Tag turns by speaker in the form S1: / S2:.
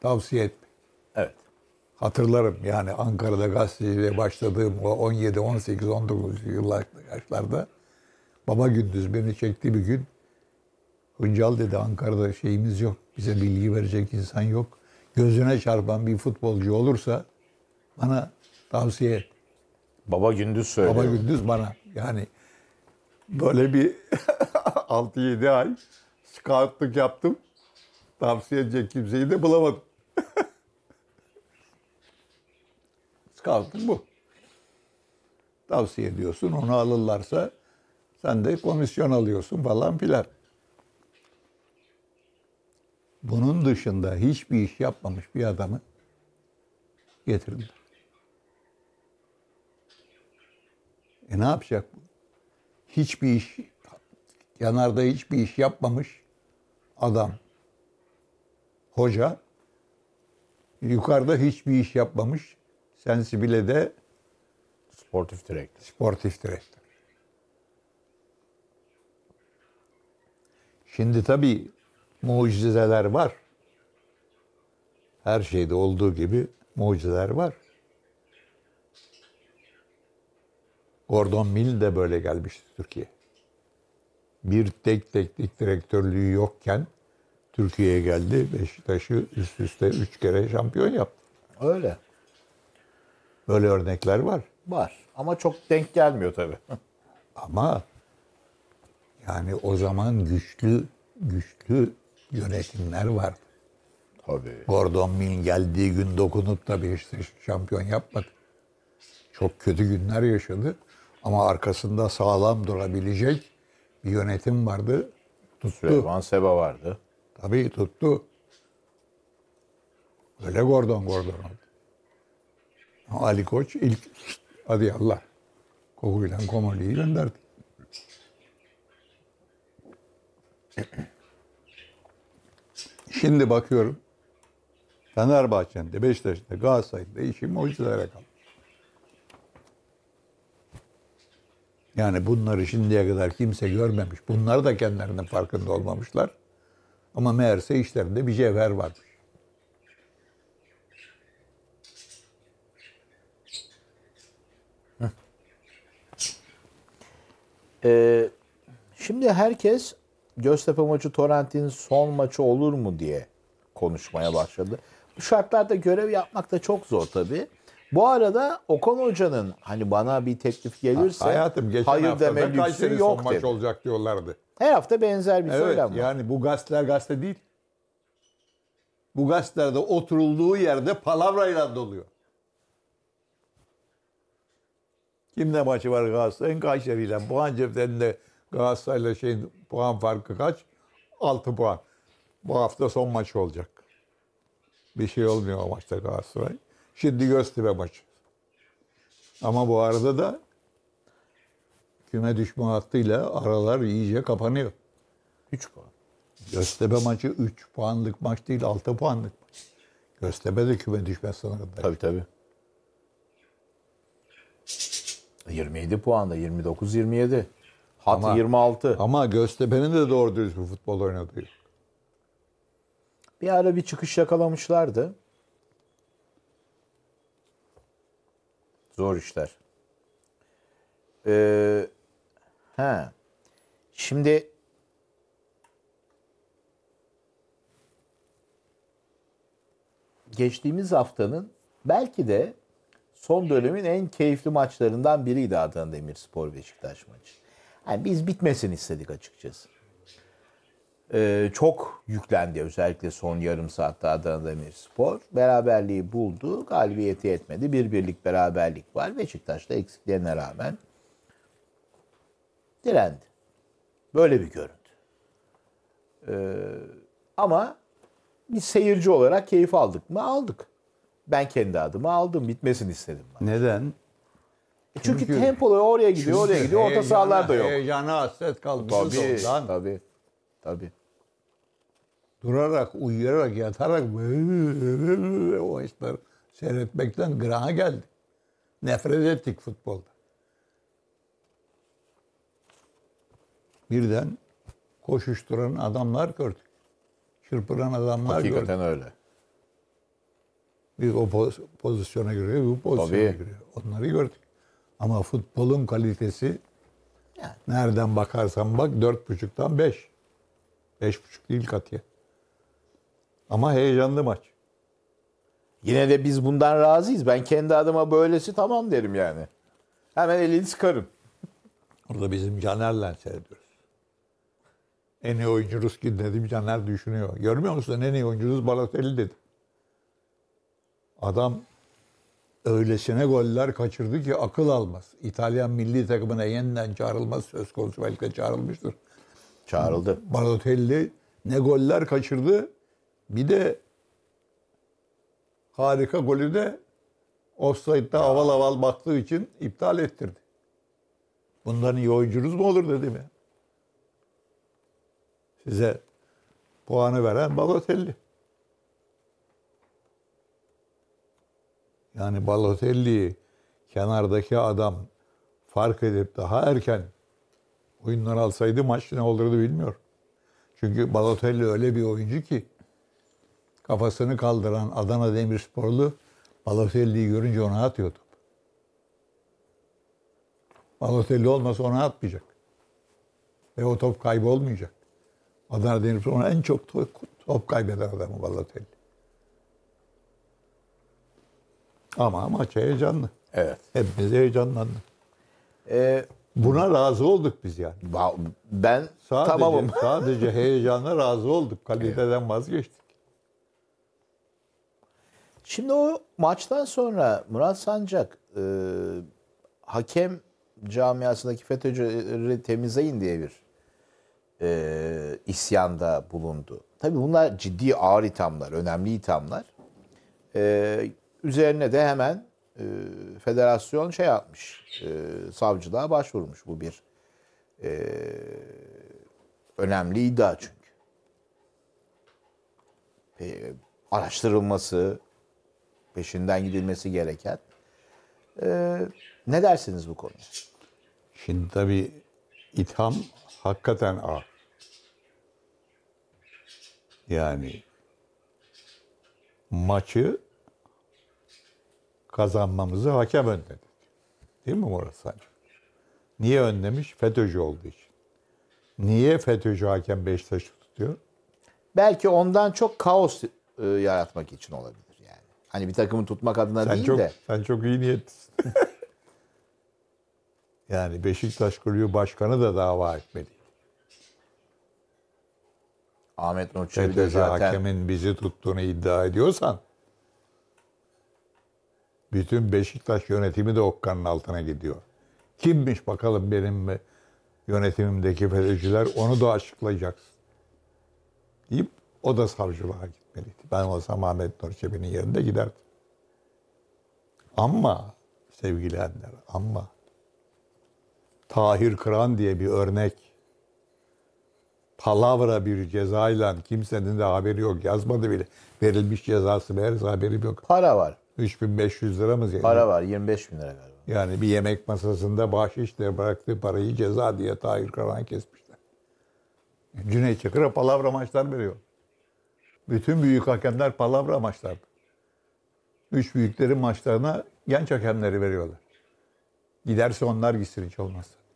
S1: tavsiye etme. Evet. Hatırlarım yani Ankara'da gazeteciliğe başladığım o 17, 18, 19 yıllar yaşlarda Baba Gündüz beni çekti bir gün. Hıncal dedi Ankara'da şeyimiz yok. Bize bilgi verecek insan yok. Gözüne çarpan bir futbolcu olursa bana tavsiye et. Baba Gündüz söylüyor. Baba Gündüz bana. Yani böyle bir 6-7 ay scoutluk yaptım. Tavsiye edecek kimseyi de bulamadım. Scout'un bu. Tavsiye ediyorsun. Onu alırlarsa sen de komisyon alıyorsun falan filan. Bunun dışında hiçbir iş yapmamış bir adamı getirdiler. E ne yapacak bu? Hiçbir iş, yanarda hiçbir iş yapmamış adam, hoca, yukarıda hiçbir iş yapmamış Sensibile'de sportif direktör. Sportif direktör. Şimdi tabii mucizeler var. Her şeyde olduğu gibi mucizeler var. Gordon Mill de böyle gelmişti Türkiye. Bir tek teknik direktörlüğü yokken Türkiye'ye geldi. Beşiktaş'ı üst üste üç kere şampiyon yaptı. Öyle. Böyle örnekler var. Var ama çok
S2: denk gelmiyor tabii.
S1: ama yani o zaman güçlü güçlü yönetimler var. Tabii. Gordon Min geldiği gün dokunup da bir işte şampiyon yapmadı. Çok kötü günler yaşadı ama arkasında sağlam durabilecek bir yönetim vardı. Tuttu. Süleyman Seba vardı. Tabii tuttu. Öyle Gordon Gordon oldu. Ali Koç ilk Allah, kokuyla Komoli'yi gönderdi. Şimdi bakıyorum Fenerbahçe'nde, Beşiktaş'ta, Galatasaray'da işim hocalara kaldı. Yani bunları şimdiye kadar kimse görmemiş. Bunlar da kendilerinin farkında olmamışlar. Ama meğerse işlerinde bir cevher varmış.
S2: Ee, şimdi herkes Göztepe maçı Torrent'in son maçı olur mu diye konuşmaya başladı. Bu şartlarda görev yapmak da çok zor tabii. Bu arada Okan Hoca'nın hani bana bir teklif gelirse ha, hayatım geçen hayır hafta deme lüksü Kayseri yok son maç
S1: olacak diyorlardı. Her hafta benzer bir evet, söylem var. Yani bu gazeteler gazete değil. Bu gazetelerde oturulduğu yerde palavrayla doluyor. Kimle maçı var Galatasaray'ın? Kayseri'yle. Puan ceplerinde Galatasaray'la şeyin puan farkı kaç? 6 puan. Bu hafta son maç olacak. Bir şey olmuyor o maçta Galatasaray. Şimdi Göztepe maçı. Ama bu arada da küme düşme hattıyla aralar iyice kapanıyor. 3 puan. Göztepe maçı 3 puanlık maç değil 6 puanlık maç. Göztepe de küme düşme sınırında. Tabii tabii.
S2: 27 puanda 29 27. Hat ama, 26. Ama
S1: Göztepe'nin de doğru dürüst bir futbol oynadığı.
S2: Bir ara bir çıkış yakalamışlardı. Zor işler. Ee, he. Şimdi geçtiğimiz haftanın belki de son dönemin en keyifli maçlarından biriydi Adana Demirspor Beşiktaş maçı. Yani biz bitmesin istedik açıkçası. Ee, çok yüklendi özellikle son yarım saatte Adana Demirspor. Beraberliği buldu, galibiyeti yetmedi. Bir birlik beraberlik var. Beşiktaş'ta da eksiklerine rağmen direndi. Böyle bir görüntü. Ee, ama bir seyirci olarak keyif aldık mı? Aldık. Ben kendi adımı aldım. bitmesin istedim.
S1: Ben. Neden? E çünkü, çünkü tempolu oraya gidiyor, çünkü oraya gidiyor. Orta sahalar da yok. Heyecana hasret kalmışız tabii, Tabii, tabii. Durarak, uyuyarak, yatarak o işler seyretmekten gran'a geldi. Nefret ettik futbolda. Birden koşuşturan adamlar gördük. Çırpıran adamlar Hakikaten gördük. Hakikaten öyle. Biz o pozisyona giriyor, bu pozisyona Tabii. giriyor. Onları gördük. Ama futbolun kalitesi yani. nereden bakarsan bak dört buçuktan beş. Beş buçuk değil katiye. Ama heyecanlı
S2: maç. Yine de biz bundan razıyız. Ben kendi adıma böylesi tamam derim
S1: yani. Hemen elini sıkarım. Orada bizim Caner'le seyrediyoruz. En iyi oyuncu Ruskin dedim. Caner düşünüyor. Görmüyor musun? En iyi oyuncunuz Balotelli dedi. Adam öylesine goller kaçırdı ki akıl almaz. İtalyan milli takımına yeniden çağrılmaz söz konusu belki de çağrılmıştır. Çağrıldı. Balotelli ne goller kaçırdı. Bir de harika golü de offside'da aval aval baktığı için iptal ettirdi. Bundan iyi oyuncunuz mu olur dedi mi? Size puanı veren Balotelli. Yani Balotelli kenardaki adam fark edip daha erken oyunlar alsaydı maç ne olurdu bilmiyor. Çünkü Balotelli öyle bir oyuncu ki kafasını kaldıran Adana Demirsporlu Balotelli'yi görünce ona atıyordu. Balotelli olmasa ona atmayacak. Ve o top kaybolmayacak. Adana Demirspor'un en çok top kaybeden adamı Balotelli. Ama maç heyecanlı. Evet. Hepimiz heyecanlandık. Ee, Buna razı olduk biz yani. Ben sadece, tamamım. sadece heyecana razı olduk. Kaliteden vazgeçtik.
S2: Şimdi o maçtan sonra Murat Sancak e, hakem camiasındaki FETÖ'cüleri temizleyin diye bir e, isyanda bulundu. Tabii bunlar ciddi ağır ithamlar, önemli ithamlar. E, Üzerine de hemen e, federasyon şey yapmış e, savcılığa başvurmuş. Bu bir e, önemli iddia çünkü. E, araştırılması, peşinden gidilmesi gereken. E,
S1: ne dersiniz bu konuya? Şimdi tabii itham hakikaten ağır. Yani maçı kazanmamızı hakem önledi. Değil mi Murat Sancı? Niye önlemiş? FETÖ'cü olduğu için. Niye FETÖ'cü hakem Beşiktaş'ı tutuyor? Belki ondan çok kaos e,
S2: yaratmak için olabilir yani. Hani bir takımı tutmak adına sen değil çok, de.
S1: Sen çok iyi niyetlisin. yani Beşiktaş Kulübü Başkanı da dava etmeli. Ahmet Nur Çebi de zaten... hakemin bizi tuttuğunu iddia ediyorsan bütün Beşiktaş yönetimi de okkanın altına gidiyor. Kimmiş bakalım benim yönetimimdeki FETÖ'cüler onu da açıklayacaksın. Deyip o da savcılığa gitmeliydi. Ben olsam Ahmet Nur Çebi'nin yerinde giderdim. Ama sevgili anneler ama Tahir Kıran diye bir örnek palavra bir cezayla kimsenin de haberi yok. Yazmadı bile. Verilmiş cezası meğerse haberi yok. Para var. 3500 lira mı? Zeynep? Para
S2: var 25 bin lira galiba.
S1: Yani bir yemek masasında bahşişle bıraktığı parayı ceza diye Tahir Karan kesmişler. Cüneyt Çakır'a palavra maçlar veriyor. Bütün büyük hakemler palavra maçlar. Üç büyüklerin maçlarına genç hakemleri veriyorlar. Giderse onlar gitsin hiç olmazsa.